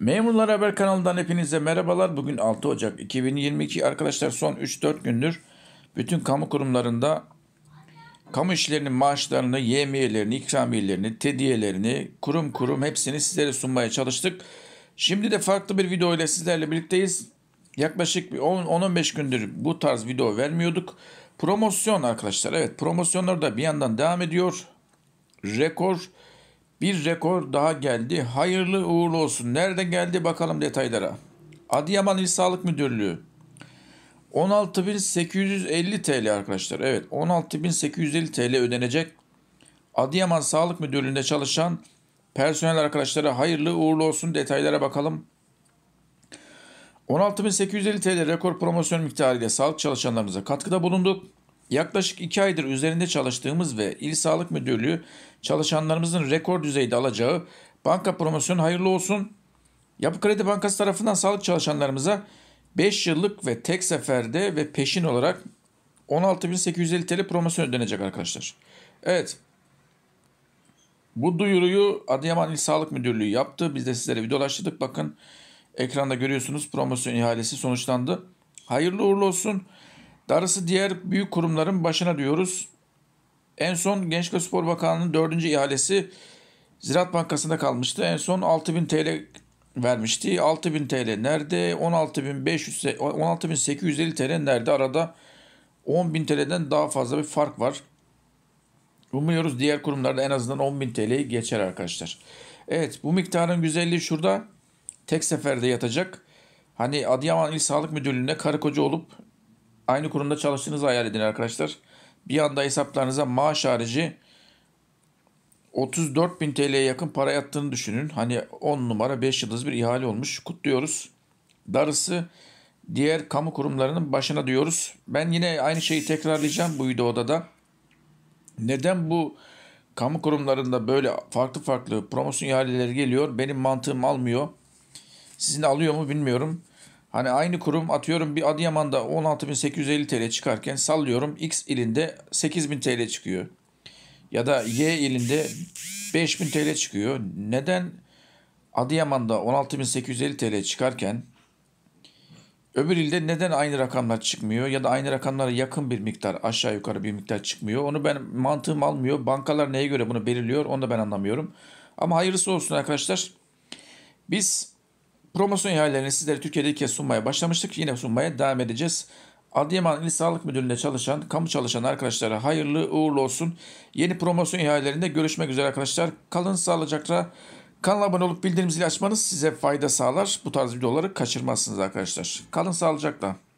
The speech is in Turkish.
Memurlar Haber kanalından hepinize merhabalar. Bugün 6 Ocak 2022 arkadaşlar son 3-4 gündür bütün kamu kurumlarında kamu işlerinin maaşlarını, yemiyelerini, ikramiyelerini, tediyelerini kurum kurum hepsini sizlere sunmaya çalıştık. Şimdi de farklı bir video ile sizlerle birlikteyiz. Yaklaşık 10-15 gündür bu tarz video vermiyorduk. Promosyon arkadaşlar evet promosyonlar da bir yandan devam ediyor. Rekor bir rekor daha geldi. Hayırlı uğurlu olsun. Nereden geldi bakalım detaylara. Adıyaman İl Sağlık Müdürlüğü 16.850 TL arkadaşlar. Evet 16.850 TL ödenecek. Adıyaman Sağlık Müdürlüğü'nde çalışan personel arkadaşlara hayırlı uğurlu olsun. Detaylara bakalım. 16.850 TL rekor promosyon miktarıyla sağlık çalışanlarımıza katkıda bulunduk. Yaklaşık 2 aydır üzerinde çalıştığımız ve İl Sağlık Müdürlüğü çalışanlarımızın rekor düzeyde alacağı banka promosyonu hayırlı olsun. Yapı Kredi Bankası tarafından sağlık çalışanlarımıza 5 yıllık ve tek seferde ve peşin olarak 16.850 TL promosyon ödenecek arkadaşlar. Evet. Bu duyuruyu Adıyaman İl Sağlık Müdürlüğü yaptı. Biz de sizlere videolaştırdık. Bakın ekranda görüyorsunuz promosyon ihalesi sonuçlandı. Hayırlı uğurlu olsun. Darısı diğer büyük kurumların başına diyoruz. En son Gençlik ve Spor Bakanlığı'nın dördüncü ihalesi Ziraat Bankası'nda kalmıştı. En son 6000 TL vermişti. 6000 TL nerede? 16500 16850 TL nerede? Arada 10.000 TL'den daha fazla bir fark var. Umuyoruz diğer kurumlarda en azından 10.000 TL'yi geçer arkadaşlar. Evet bu miktarın güzelliği şurada tek seferde yatacak. Hani Adıyaman İl Sağlık Müdürlüğü'ne karı koca olup Aynı kurumda çalıştığınızı hayal edin arkadaşlar. Bir anda hesaplarınıza maaş harici 34 bin TL'ye yakın para yattığını düşünün. Hani 10 numara 5 yıldız bir ihale olmuş. Kutluyoruz. Darısı diğer kamu kurumlarının başına diyoruz. Ben yine aynı şeyi tekrarlayacağım bu videoda da. Neden bu kamu kurumlarında böyle farklı farklı promosyon ihaleleri geliyor? Benim mantığım almıyor. Sizin alıyor mu bilmiyorum. Hani aynı kurum atıyorum bir Adıyaman'da 16.850 TL çıkarken sallıyorum X ilinde 8.000 TL çıkıyor. Ya da Y ilinde 5.000 TL çıkıyor. Neden Adıyaman'da 16.850 TL çıkarken öbür ilde neden aynı rakamlar çıkmıyor ya da aynı rakamlara yakın bir miktar aşağı yukarı bir miktar çıkmıyor? Onu ben mantığım almıyor. Bankalar neye göre bunu belirliyor onu da ben anlamıyorum. Ama hayırlısı olsun arkadaşlar. Biz Promosyon ihalelerini sizlere Türkiye'de ilk kez sunmaya başlamıştık. Yine sunmaya devam edeceğiz. Adıyaman İl Sağlık Müdürlüğü'nde çalışan, kamu çalışan arkadaşlara hayırlı uğurlu olsun. Yeni promosyon ihalelerinde görüşmek üzere arkadaşlar. Kalın sağlıcakla. Kanala abone olup bildirim zili açmanız size fayda sağlar. Bu tarz videoları kaçırmazsınız arkadaşlar. Kalın sağlıcakla.